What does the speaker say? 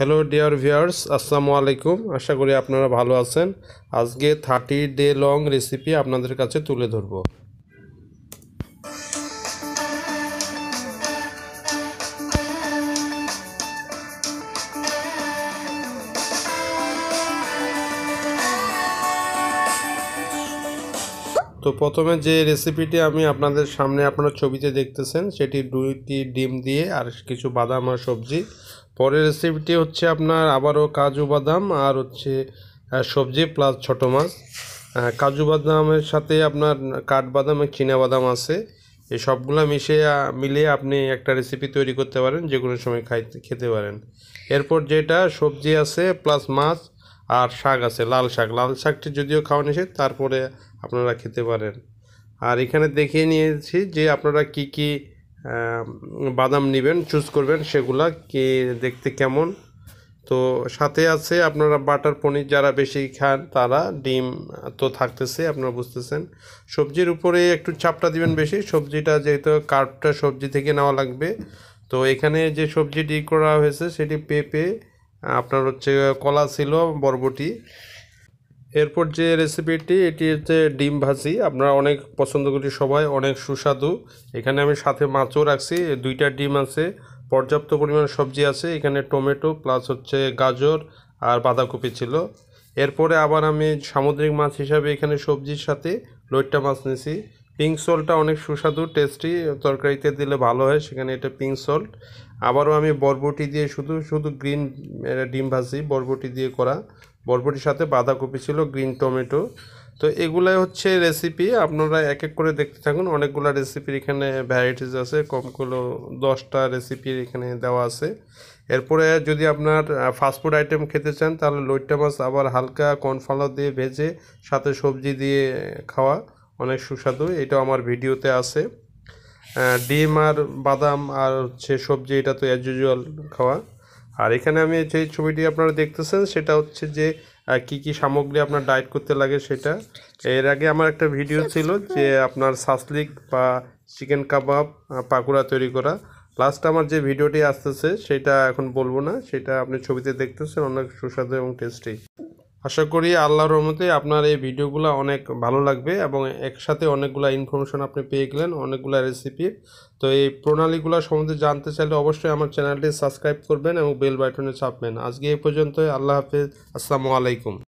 hello dear viewers আসসালামু আলাইকুম আশা করি আপনারা ভালো আছেন আজকে থার্টি ডে লং রেসিপি আপনাদের কাছে তুলে ধরবো তো প্রথমে যে রেসিপিটি আমি আপনাদের সামনে আপনার ছবিতে দেখতেছেন সেটি দুইটি ডিম দিয়ে আর কিছু বাদাম আর সবজি পরের রেসিপিটি হচ্ছে আপনার আবারও কাজু বাদাম আর হচ্ছে সবজি প্লাস ছোটো মাছ কাজু বাদামের সাথে আপনার কাঠবাদাম আর বাদাম আছে এই সবগুলো মিশে মিলিয়ে আপনি একটা রেসিপি তৈরি করতে পারেন যে কোনো সময় খাইতে খেতে পারেন এরপর যেটা সবজি আছে প্লাস মাছ আর শাক আছে লাল শাক লাল শাকটি যদিও খাওয়া নিষেধ তারপরে আপনারা খেতে পারেন আর এখানে দেখিয়ে নিয়েছি যে আপনারা কি কি বাদাম নেবেন চুজ করবেন সেগুলা কি দেখতে কেমন তো সাথে আছে আপনারা বাটার পনির যারা বেশি খান তারা ডিম তো থাকতেছে আপনারা বুঝতেছেন সবজির উপরে একটু চাপটা দিবেন বেশি সবজিটা যেহেতু কার্ডটা সবজি থেকে নেওয়া লাগবে তো এখানে যে সবজি ডি করা হয়েছে সেটি পেঁপে আপনার হচ্ছে কলা ছিল বরবটি এরপর যে রেসিপিটি এটি হচ্ছে ডিম ভাজি আপনারা অনেক পছন্দ করি সবাই অনেক সুস্বাদু এখানে আমি সাথে মাছও রাখছি দুইটা ডিম আছে পর্যাপ্ত পরিমাণ সবজি আছে এখানে টমেটো প্লাস হচ্ছে গাজর আর বাঁধাকপি ছিল এরপরে আবার আমি সামুদ্রিক মাছ হিসাবে এখানে সবজির সাথে লইট্টা মাছ নিয়েছি পিঙ্ক সল্টটা অনেক সুস্বাদু টেস্টি তরকারিতে দিলে ভালো হয় সেখানে এটা পিঙ্ক সল্ট আবারও আমি বরবটি দিয়ে শুধু শুধু গ্রিন ডিম ভাজি বরবটি দিয়ে করা বরবটির সাথে বাঁধাকপি ছিল গ্রিন টমেটো তো এগুলাই হচ্ছে রেসিপি আপনারা এক এক করে দেখতে থাকুন অনেকগুলো রেসিপির এখানে ভ্যারাইটিস আছে কমগুলো দশটা রেসিপির এখানে দেওয়া আছে এরপরে যদি আপনার ফাস্টফুড আইটেম খেতে চান তাহলে লইট্টা মাছ আবার হালকা কর্নফ্লাওয়ার দিয়ে ভেজে সাথে সবজি দিয়ে খাওয়া অনেক সুস্বাদু এটা আমার ভিডিওতে আছে ডিম আর বাদাম আর হচ্ছে সবজি এটা তো অ্যাজ ইউজুয়াল খাওয়া আর এখানে আমি যে ছবিটি আপনারা দেখতেছেন সেটা হচ্ছে যে কি কি সামগ্রী আপনার ডায়েট করতে লাগে সেটা এর আগে আমার একটা ভিডিও ছিল যে আপনার সাসলিক বা চিকেন কাবাব পাকুড়া তৈরি করা লাস্ট আমার যে ভিডিওটি আসতেছে সেটা এখন বলবো না সেটা আপনি ছবিতে দেখতেছেন অনেক সুস্বাদু এবং টেস্টি আশা করি আল্লাহর রহমতে আপনার এই ভিডিওগুলো অনেক ভালো লাগবে এবং একসাথে অনেকগুলো ইনফরমেশন আপনি পেয়ে গেলেন অনেকগুলো রেসিপি তো এই প্রণালীগুলো সম্বন্ধে জানতে চাইলে অবশ্যই আমার চ্যানেলটি সাবস্ক্রাইব করবেন এবং বেল বাটনে চাপবেন আজকে এই পর্যন্ত আল্লাহ হাফিজ আসসালামু আলাইকুম